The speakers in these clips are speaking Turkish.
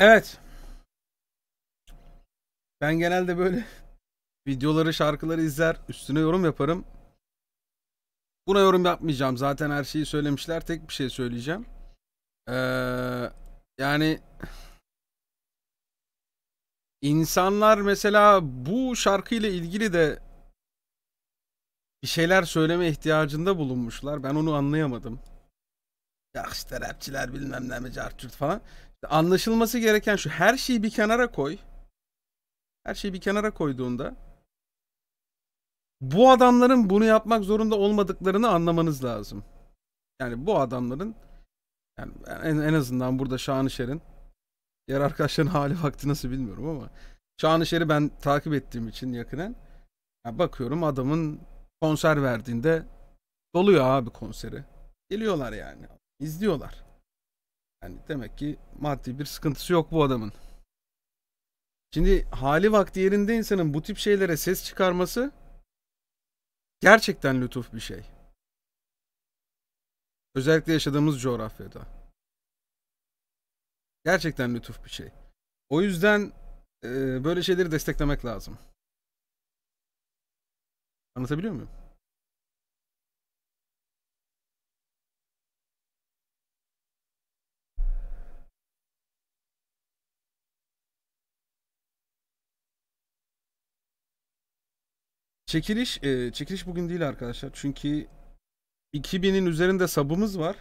Evet. Ben genelde böyle videoları, şarkıları izler, üstüne yorum yaparım. Buna yorum yapmayacağım. Zaten her şeyi söylemişler. Tek bir şey söyleyeceğim. Ee, yani insanlar mesela bu şarkıyla ilgili de bir şeyler söyleme ihtiyacında bulunmuşlar. Ben onu anlayamadım. Ya işte rapçiler bilmem ne mi cartürt falan. Anlaşılması gereken şu. Her şeyi bir kenara koy. Her şeyi bir kenara koyduğunda bu adamların bunu yapmak zorunda olmadıklarını anlamanız lazım. Yani bu adamların yani en, en azından burada Şanışer'in diğer arkadaşların hali vakti nasıl bilmiyorum ama Şanışer'i ben takip ettiğim için yakinen yani bakıyorum adamın konser verdiğinde doluyor abi konseri. Geliyorlar yani. izliyorlar. Yani demek ki maddi bir sıkıntısı yok bu adamın. Şimdi hali vakti yerinde insanın bu tip şeylere ses çıkarması gerçekten lütuf bir şey. Özellikle yaşadığımız coğrafyada. Gerçekten lütuf bir şey. O yüzden e, böyle şeyleri desteklemek lazım. Anlatabiliyor muyum? Çekiliş e, çekiliş bugün değil arkadaşlar. Çünkü 2000'in üzerinde sabımız var.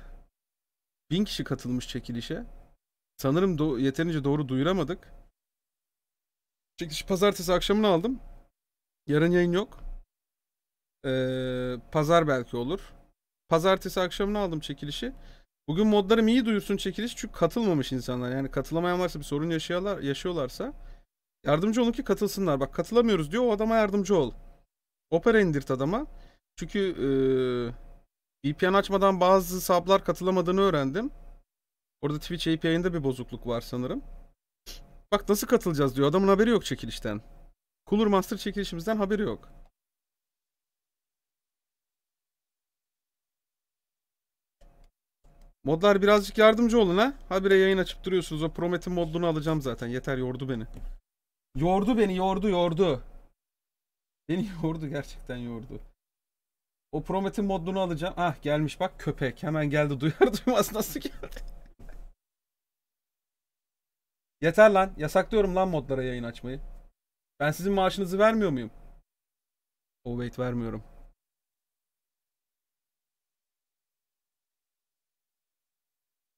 1000 kişi katılmış çekilişe. Sanırım do- yeterince doğru duyuramadık. Çekiliş pazartesi akşamını aldım. Yarın yayın yok. Ee, pazar belki olur. Pazartesi akşamını aldım çekilişi. Bugün modlarım iyi duyursun çekiliş çünkü katılmamış insanlar. Yani katılamayan varsa bir sorun yaşıyorlar, yaşıyorlarsa yardımcı olun ki katılsınlar. Bak katılamıyoruz diyor o adama yardımcı ol. Opera indirt adama. Çünkü e, VPN açmadan bazı sablar katılamadığını öğrendim. Orada Twitch API'inde bir bozukluk var sanırım. Bak nasıl katılacağız diyor. Adamın haberi yok çekilişten. Cooler Master çekilişimizden haberi yok. Modlar birazcık yardımcı olun ha. Habire yayın açıp duruyorsunuz. O Promet'in modunu alacağım zaten. Yeter yordu beni. Yordu beni yordu yordu. Beni yordu gerçekten yordu. O Promet'in modunu alacağım. Ah gelmiş bak köpek. Hemen geldi duyar duymaz nasıl geldi. Yeter lan. Yasaklıyorum lan modlara yayın açmayı. Ben sizin maaşınızı vermiyor muyum? Oh wait vermiyorum.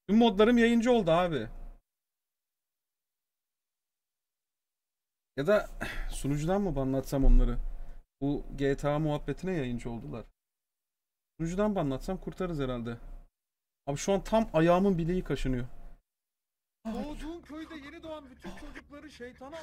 Tüm modlarım yayıncı oldu abi. Ya da sunucudan mı banlatsam onları? Bu GTA muhabbetine yayıncı oldular. Sunucudan anlatsam kurtarız herhalde. Abi şu an tam ayağımın bileği kaşınıyor. Doğduğun köyde yeni doğan bütün çocukları şeytana